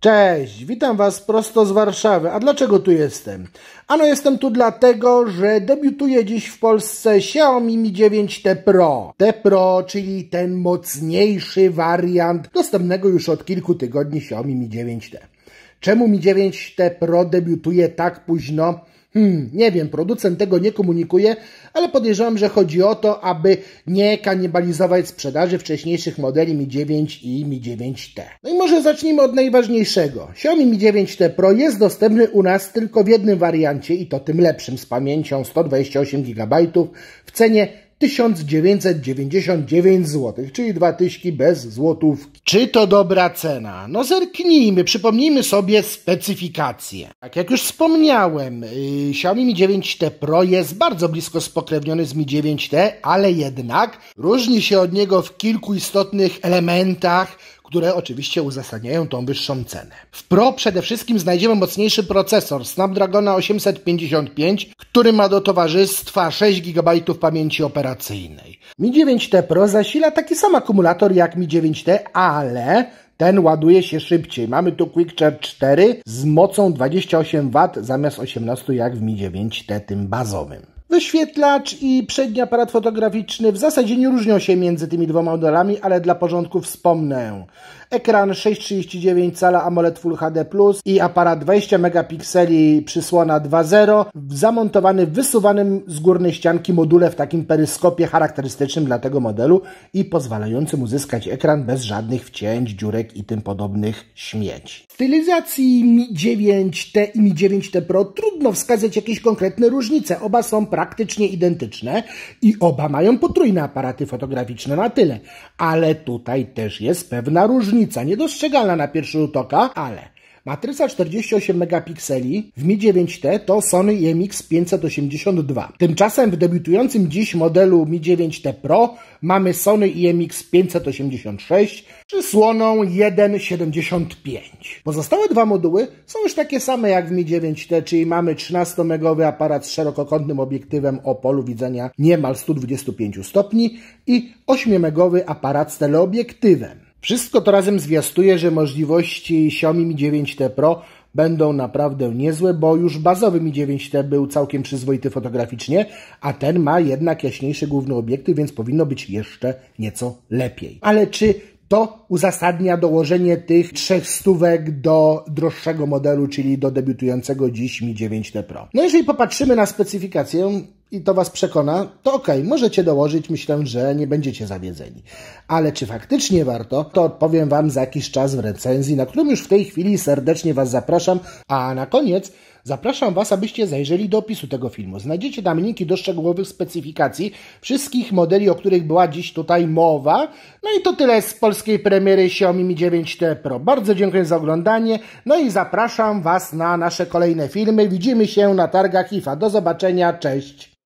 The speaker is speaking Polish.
Cześć, witam Was prosto z Warszawy. A dlaczego tu jestem? Ano jestem tu dlatego, że debiutuje dziś w Polsce Xiaomi Mi 9T Pro. T Pro, czyli ten mocniejszy wariant dostępnego już od kilku tygodni Xiaomi Mi 9T. Czemu Mi 9T Pro debiutuje tak późno? Hmm, nie wiem, producent tego nie komunikuje, ale podejrzewam, że chodzi o to, aby nie kanibalizować sprzedaży wcześniejszych modeli Mi 9 i Mi 9T. No i może zacznijmy od najważniejszego. Xiaomi Mi 9T Pro jest dostępny u nas tylko w jednym wariancie i to tym lepszym z pamięcią 128 GB w cenie 1999 zł, czyli dwa tyśki bez złotówki. Czy to dobra cena? No zerknijmy, przypomnijmy sobie specyfikację. Tak jak już wspomniałem, yy, Xiaomi Mi 9T Pro jest bardzo blisko spokrewniony z Mi 9T, ale jednak różni się od niego w kilku istotnych elementach, które oczywiście uzasadniają tą wyższą cenę. W Pro przede wszystkim znajdziemy mocniejszy procesor Snapdragona 855, który ma do towarzystwa 6 GB pamięci operacyjnej. Mi 9T Pro zasila taki sam akumulator jak Mi 9T, ale ten ładuje się szybciej. Mamy tu Quick Charge 4 z mocą 28W zamiast 18 jak w Mi 9T tym bazowym. Wyświetlacz i przedni aparat fotograficzny w zasadzie nie różnią się między tymi dwoma modelami, ale dla porządku wspomnę. Ekran 6,39 cala AMOLED Full HD+, i aparat 20 megapikseli przysłona 2.0 zamontowany w wysuwanym z górnej ścianki module w takim peryskopie charakterystycznym dla tego modelu i pozwalającym uzyskać ekran bez żadnych wcięć, dziurek i tym podobnych śmieci. W stylizacji Mi 9T i Mi 9T Pro trudno wskazać jakieś konkretne różnice. Oba są praktycznie identyczne i oba mają potrójne aparaty fotograficzne na tyle. Ale tutaj też jest pewna różnica, niedostrzegalna na pierwszy rzut oka, ale Matryca 48 megapikseli w Mi 9T to Sony e IMX582. Tymczasem w debiutującym dziś modelu Mi 9T Pro mamy Sony e IMX586 czy słoną 1.75. Pozostałe dwa moduły są już takie same jak w Mi 9T, czyli mamy 13-megowy aparat z szerokokątnym obiektywem o polu widzenia niemal 125 stopni i 8-megowy aparat z teleobiektywem. Wszystko to razem zwiastuje, że możliwości Xiaomi Mi 9T Pro będą naprawdę niezłe, bo już bazowy Mi 9T był całkiem przyzwoity fotograficznie, a ten ma jednak jaśniejszy główny obiektyw, więc powinno być jeszcze nieco lepiej. Ale czy to uzasadnia dołożenie tych trzech stówek do droższego modelu, czyli do debiutującego dziś Mi 9T Pro. No jeżeli popatrzymy na specyfikację, i to Was przekona, to ok, możecie dołożyć, myślę, że nie będziecie zawiedzeni. Ale czy faktycznie warto, to odpowiem Wam za jakiś czas w recenzji, na którą już w tej chwili serdecznie Was zapraszam. A na koniec zapraszam Was, abyście zajrzeli do opisu tego filmu. Znajdziecie tam linki do szczegółowych specyfikacji wszystkich modeli, o których była dziś tutaj mowa. No i to tyle z polskiej premiery Xiaomi Mi 9T Pro. Bardzo dziękuję za oglądanie, no i zapraszam Was na nasze kolejne filmy. Widzimy się na targach IFA. Do zobaczenia, cześć!